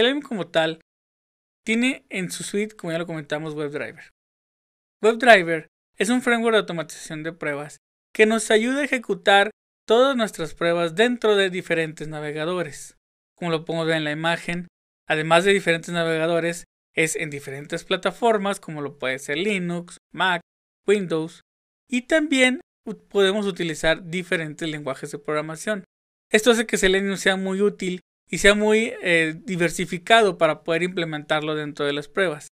Selenium como tal tiene en su suite, como ya lo comentamos, WebDriver. WebDriver es un framework de automatización de pruebas que nos ayuda a ejecutar todas nuestras pruebas dentro de diferentes navegadores. Como lo podemos ver en la imagen, además de diferentes navegadores, es en diferentes plataformas como lo puede ser Linux, Mac, Windows y también podemos utilizar diferentes lenguajes de programación. Esto hace que Selenium sea muy útil y sea muy eh, diversificado para poder implementarlo dentro de las pruebas.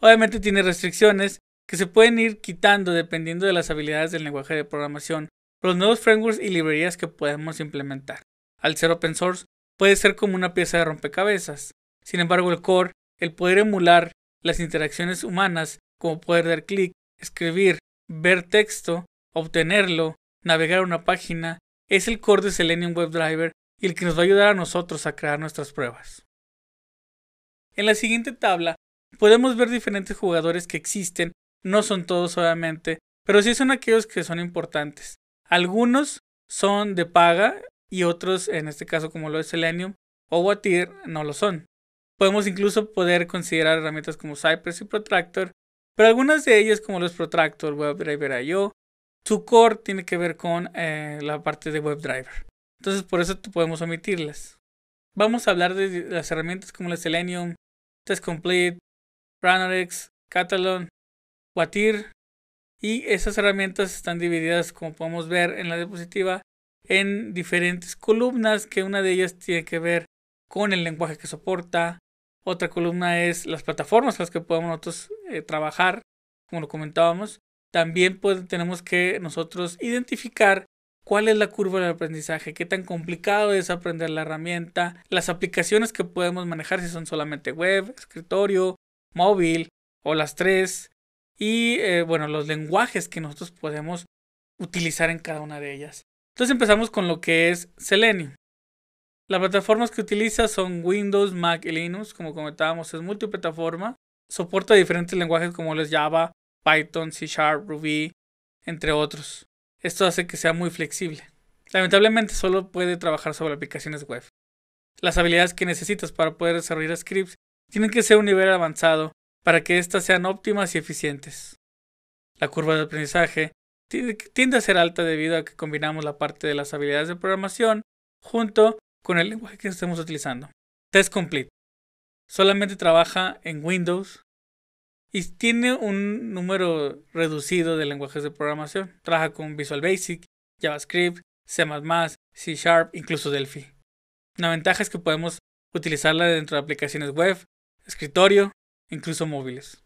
Obviamente tiene restricciones que se pueden ir quitando dependiendo de las habilidades del lenguaje de programación, los nuevos frameworks y librerías que podemos implementar. Al ser open source, puede ser como una pieza de rompecabezas. Sin embargo, el core, el poder emular las interacciones humanas, como poder dar clic, escribir, ver texto, obtenerlo, navegar una página, es el core de Selenium WebDriver y el que nos va a ayudar a nosotros a crear nuestras pruebas. En la siguiente tabla podemos ver diferentes jugadores que existen, no son todos obviamente, pero sí son aquellos que son importantes. Algunos son de paga y otros, en este caso como lo es Selenium o Watir, no lo son. Podemos incluso poder considerar herramientas como Cypress y Protractor, pero algunas de ellas como los Protractor, WebDriver.io, su core tiene que ver con eh, la parte de WebDriver. Entonces por eso podemos omitirlas. Vamos a hablar de las herramientas como la Selenium, Test Complete, Ranorex, catalon Watir. Y esas herramientas están divididas, como podemos ver en la diapositiva, en diferentes columnas, que una de ellas tiene que ver con el lenguaje que soporta. Otra columna es las plataformas en las que podemos nosotros eh, trabajar, como lo comentábamos. También tenemos que nosotros identificar cuál es la curva del aprendizaje, qué tan complicado es aprender la herramienta, las aplicaciones que podemos manejar si son solamente web, escritorio, móvil o las tres, y eh, bueno, los lenguajes que nosotros podemos utilizar en cada una de ellas. Entonces empezamos con lo que es Selenium. Las plataformas que utiliza son Windows, Mac y Linux, como comentábamos, es multiplataforma. Soporta diferentes lenguajes como los Java, Python, C Sharp, Ruby, entre otros. Esto hace que sea muy flexible. Lamentablemente solo puede trabajar sobre aplicaciones web. Las habilidades que necesitas para poder desarrollar scripts tienen que ser un nivel avanzado para que éstas sean óptimas y eficientes. La curva de aprendizaje tiende a ser alta debido a que combinamos la parte de las habilidades de programación junto con el lenguaje que estemos utilizando. Test Complete. Solamente trabaja en Windows, y tiene un número reducido de lenguajes de programación. Trabaja con Visual Basic, JavaScript, C++, C Sharp, incluso Delphi. La ventaja es que podemos utilizarla dentro de aplicaciones web, escritorio, incluso móviles.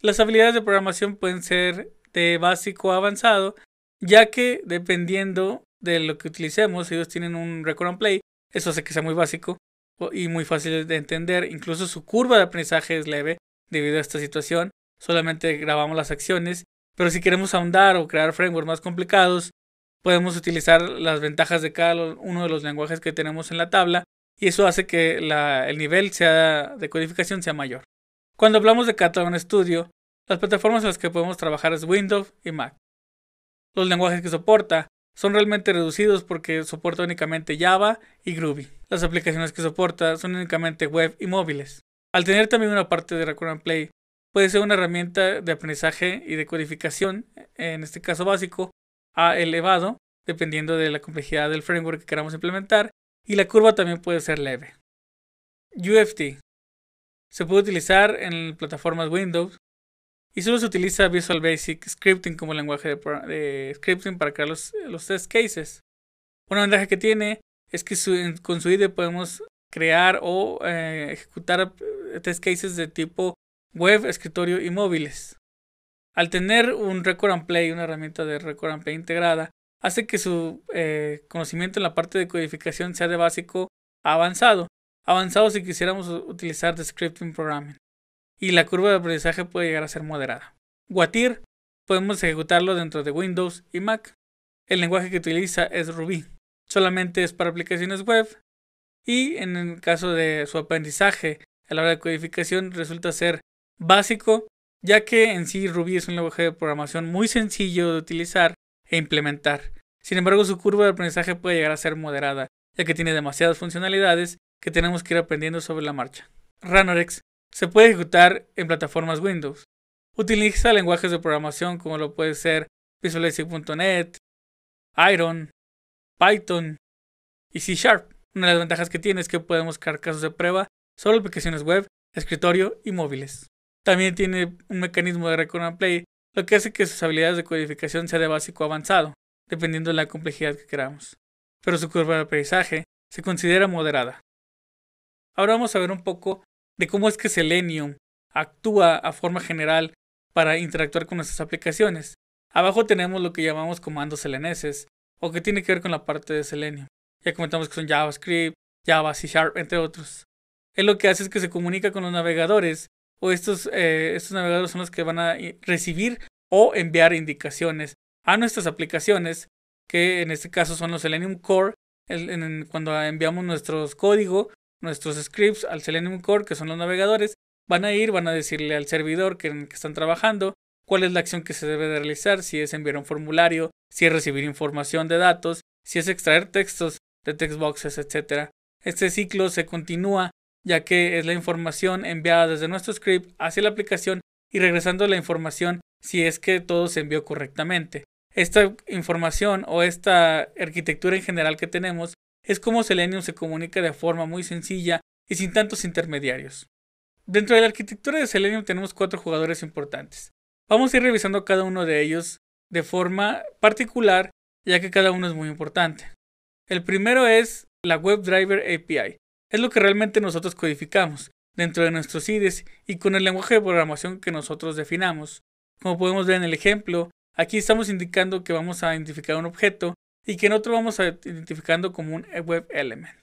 Las habilidades de programación pueden ser de básico a avanzado, ya que dependiendo de lo que utilicemos, ellos tienen un record and play, eso hace que sea muy básico y muy fácil de entender, incluso su curva de aprendizaje es leve, debido a esta situación. Solamente grabamos las acciones, pero si queremos ahondar o crear frameworks más complicados, podemos utilizar las ventajas de cada uno de los lenguajes que tenemos en la tabla y eso hace que el nivel sea, de codificación sea mayor. Cuando hablamos de Catalan Studio, las plataformas en las que podemos trabajar es Windows y Mac. Los lenguajes que soporta son realmente reducidos porque soporta únicamente Java y Groovy. Las aplicaciones que soporta son únicamente web y móviles. Al tener también una parte de Record and Play, puede ser una herramienta de aprendizaje y de codificación, en este caso básico, a elevado, dependiendo de la complejidad del framework que queramos implementar, y la curva también puede ser leve. UFT se puede utilizar en plataformas Windows y solo se utiliza Visual Basic Scripting como lenguaje de, scripting para crear los, los test cases. Una ventaja que tiene es que con su IDE podemos crear o eh, ejecutar eh, test cases de tipo web, escritorio y móviles. Al tener un Record and Play, una herramienta de Record and Play integrada, hace que su eh, conocimiento en la parte de codificación sea de básico a avanzado. Avanzado si quisiéramos utilizar Descripting scripting programming. Y la curva de aprendizaje puede llegar a ser moderada. Watir podemos ejecutarlo dentro de Windows y Mac. El lenguaje que utiliza es Ruby. Solamente es para aplicaciones web, y en el caso de su aprendizaje a la hora de codificación resulta ser básico, ya que en sí Ruby es un lenguaje de programación muy sencillo de utilizar e implementar. Sin embargo, su curva de aprendizaje puede llegar a ser moderada, ya que tiene demasiadas funcionalidades que tenemos que ir aprendiendo sobre la marcha. Ranorex se puede ejecutar en plataformas Windows. Utiliza lenguajes de programación como lo puede ser Visual Iron, Python y C Sharp. Una de las ventajas que tiene es que podemos buscar casos de prueba solo aplicaciones web, escritorio y móviles. También tiene un mecanismo de Record and Play, lo que hace que sus habilidades de codificación sea de básico avanzado, dependiendo de la complejidad que queramos. Pero su curva de aprendizaje se considera moderada. Ahora vamos a ver un poco de cómo es que Selenium actúa a forma general para interactuar con nuestras aplicaciones. Abajo tenemos lo que llamamos comandos seleneses, o que tiene que ver con la parte de Selenium. Ya comentamos que son JavaScript, Java, C Sharp, entre otros. es lo que hace es que se comunica con los navegadores o estos, eh, estos navegadores son los que van a recibir o enviar indicaciones a nuestras aplicaciones, que en este caso son los Selenium Core, cuando enviamos nuestros código, nuestros scripts al Selenium Core, que son los navegadores, van a ir, van a decirle al servidor que, en que están trabajando cuál es la acción que se debe de realizar, si es enviar un formulario, si es recibir información de datos, si es extraer textos, de textboxes, etc. Este ciclo se continúa ya que es la información enviada desde nuestro script hacia la aplicación y regresando la información si es que todo se envió correctamente. Esta información o esta arquitectura en general que tenemos es como Selenium se comunica de forma muy sencilla y sin tantos intermediarios. Dentro de la arquitectura de Selenium tenemos cuatro jugadores importantes. Vamos a ir revisando cada uno de ellos de forma particular ya que cada uno es muy importante. El primero es la WebDriver API. Es lo que realmente nosotros codificamos dentro de nuestros IDEs y con el lenguaje de programación que nosotros definamos. Como podemos ver en el ejemplo, aquí estamos indicando que vamos a identificar un objeto y que en otro vamos a identificando como un web element.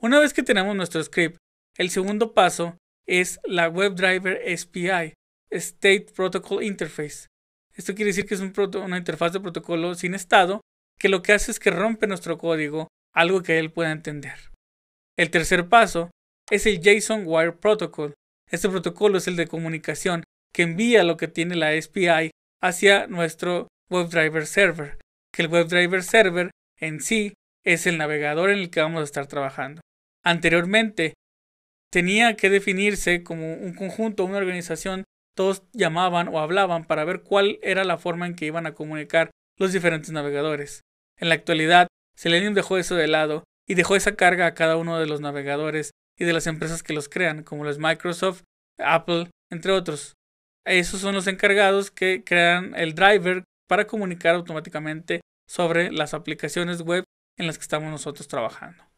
Una vez que tenemos nuestro script, el segundo paso es la WebDriver SPI, State Protocol Interface. Esto quiere decir que es una interfaz de protocolo sin estado que lo que hace es que rompe nuestro código, algo que él pueda entender. El tercer paso es el JSON Wire Protocol. Este protocolo es el de comunicación que envía lo que tiene la SPI hacia nuestro WebDriver Server, que el WebDriver Server en sí es el navegador en el que vamos a estar trabajando. Anteriormente, tenía que definirse como un conjunto, una organización, todos llamaban o hablaban para ver cuál era la forma en que iban a comunicar los diferentes navegadores. En la actualidad, Selenium dejó eso de lado y dejó esa carga a cada uno de los navegadores y de las empresas que los crean, como los Microsoft, Apple, entre otros. Esos son los encargados que crean el driver para comunicar automáticamente sobre las aplicaciones web en las que estamos nosotros trabajando.